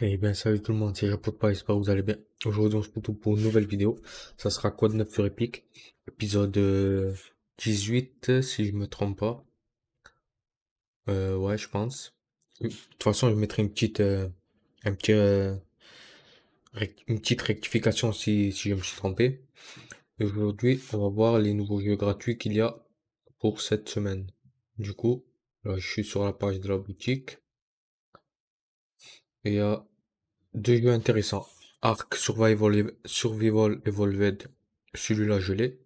Et eh bien salut tout le monde, c'est Japot j'espère que vous allez bien. Aujourd'hui on se retrouve pour une nouvelle vidéo, ça sera Quad 9 sur Epic, épisode 18 euh, si je me trompe pas. Euh, ouais je pense. De toute façon je mettrai une petite, euh, un petit, une petite rectification si, si je me suis trompé. Aujourd'hui on va voir les nouveaux jeux gratuits qu'il y a pour cette semaine. Du coup, là, je suis sur la page de la boutique. Il y a deux jeux intéressants. Arc Survival, Survival Evolved, celui-là je l'ai.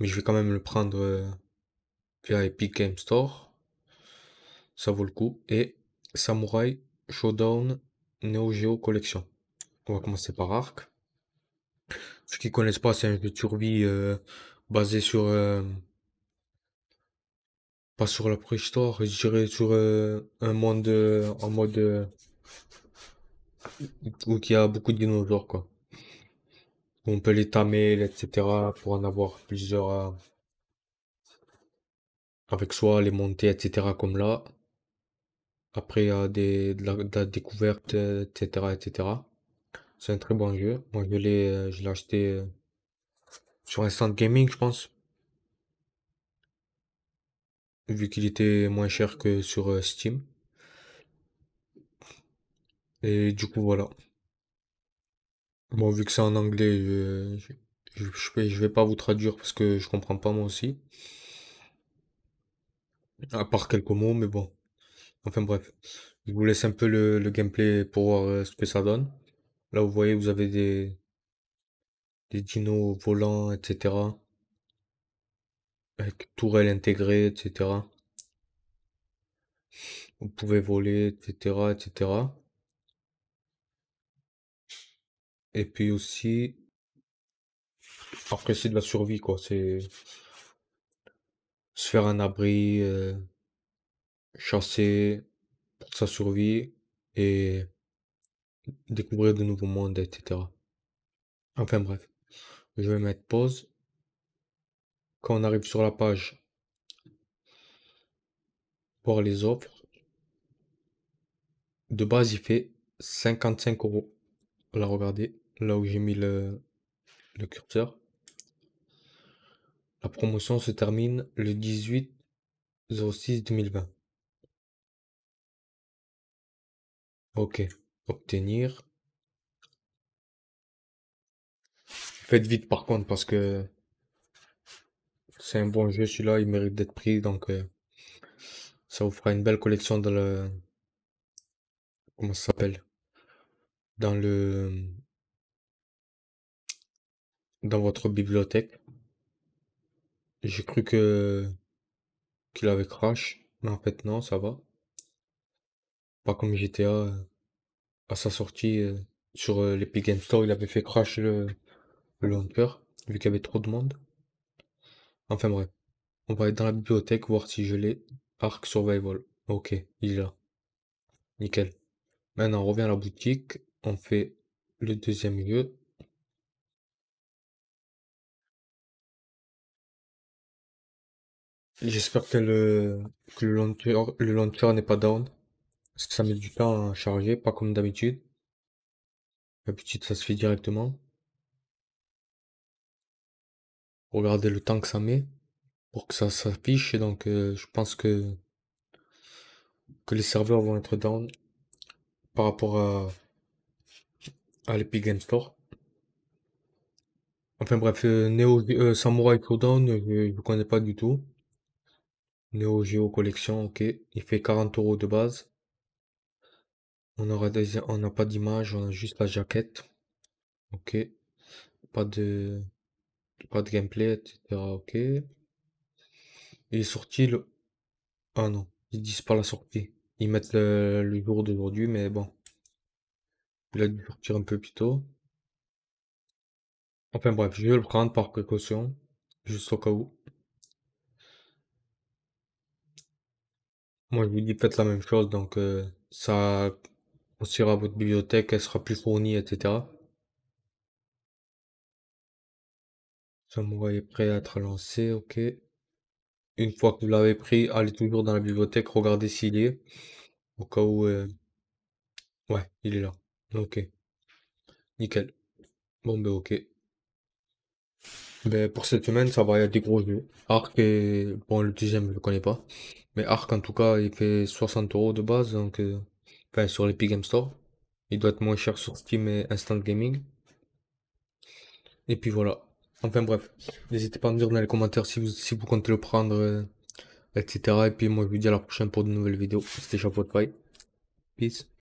Mais je vais quand même le prendre euh, via Epic Game Store. Ça vaut le coup. Et Samurai Showdown Neo Geo Collection. On va commencer par Arc Ceux qui connaissent pas, c'est un jeu de survie euh, basé sur... Euh, pas sur la préhistoire, je dirais sur un monde en mode ou qu'il y a beaucoup de dinosaures, quoi. On peut les tamer, etc. pour en avoir plusieurs euh, avec soi, les monter, etc. comme là. Après, il y a des, de, la, découverte, etc. etc. C'est un très bon jeu. Moi, je l'ai euh, je acheté euh, sur Instant Gaming, je pense. Vu qu'il était moins cher que sur Steam. Et du coup, voilà. Bon, vu que c'est en anglais, je, je, je, vais pas vous traduire parce que je comprends pas moi aussi. À part quelques mots, mais bon. Enfin bref. Je vous laisse un peu le, le gameplay pour voir euh, ce que ça donne. Là, vous voyez, vous avez des, des dinos volants, etc. Avec tourelle intégrée, etc. Vous pouvez voler, etc., etc. Et puis aussi, après, c'est de la survie, quoi. C'est se faire un abri, euh, chasser pour sa survie et découvrir de nouveaux mondes, etc. Enfin bref, je vais mettre pause. Quand on arrive sur la page pour les offres, de base il fait 55 euros. voilà regardez, là où j'ai mis le, curseur. La promotion se termine le 18 06 2020. Ok, obtenir. Faites vite par contre parce que c'est un bon jeu celui-là, il mérite d'être pris donc euh, ça vous fera une belle collection dans le comment ça s'appelle dans le dans votre bibliothèque. J'ai cru que qu'il avait crash, mais en fait non, ça va. Pas comme GTA euh, à sa sortie euh, sur euh, l'Epic Game Store, il avait fait crash le, launcher vu qu'il y avait trop de monde. Enfin bref, on va aller dans la bibliothèque voir si je l'ai. Arc Survival. Ok, il est là. Nickel. Maintenant, on revient à la boutique. On fait le deuxième lieu. J'espère que le, que le launcher n'est pas down. Parce que ça met du temps à charger, pas comme d'habitude. D'habitude, ça se fait directement. Regardez le temps que ça met pour que ça s'affiche. donc, euh, je pense que, que les serveurs vont être down par rapport à, à l'Epic Game Store. Enfin bref, euh, Neo euh, Samurai Cooldown, je ne connais pas du tout. Neo Geo Collection, ok. Il fait 40 euros de base. On aura n'a pas d'image, on a juste la jaquette. Ok. Pas de, pas de gameplay, etc. Ok. Il est sorti le. Ah non, ils disent pas la sortie. Ils mettent le, le jour d'aujourd'hui, mais bon. Il a dû sortir un peu plus tôt. Enfin bref, je vais le prendre par précaution, juste au cas où. Moi, je vous dis, faites la même chose, donc euh, ça ça à votre bibliothèque, elle sera plus fournie, etc. Samouraï est prêt à être lancé, ok. Une fois que vous l'avez pris, allez toujours dans la bibliothèque, regardez s'il est. Au cas où... Euh, ouais, il est là. Ok. Nickel. Bon ben ok. Ben, pour cette semaine, ça va, y avoir des gros jeux. Arc et... Bon, le deuxième, je le connais pas. Mais Arc, en tout cas, il fait 60 euros de base, donc, euh, enfin, sur l'Epic Game Store. Il doit être moins cher sur Steam et Instant Gaming. Et puis voilà. Enfin bref, n'hésitez pas à me dire dans les commentaires si vous, si vous comptez le prendre, euh, etc. Et puis moi, je vous dis à la prochaine pour de nouvelles vidéos. C'était Chapeau de Peace.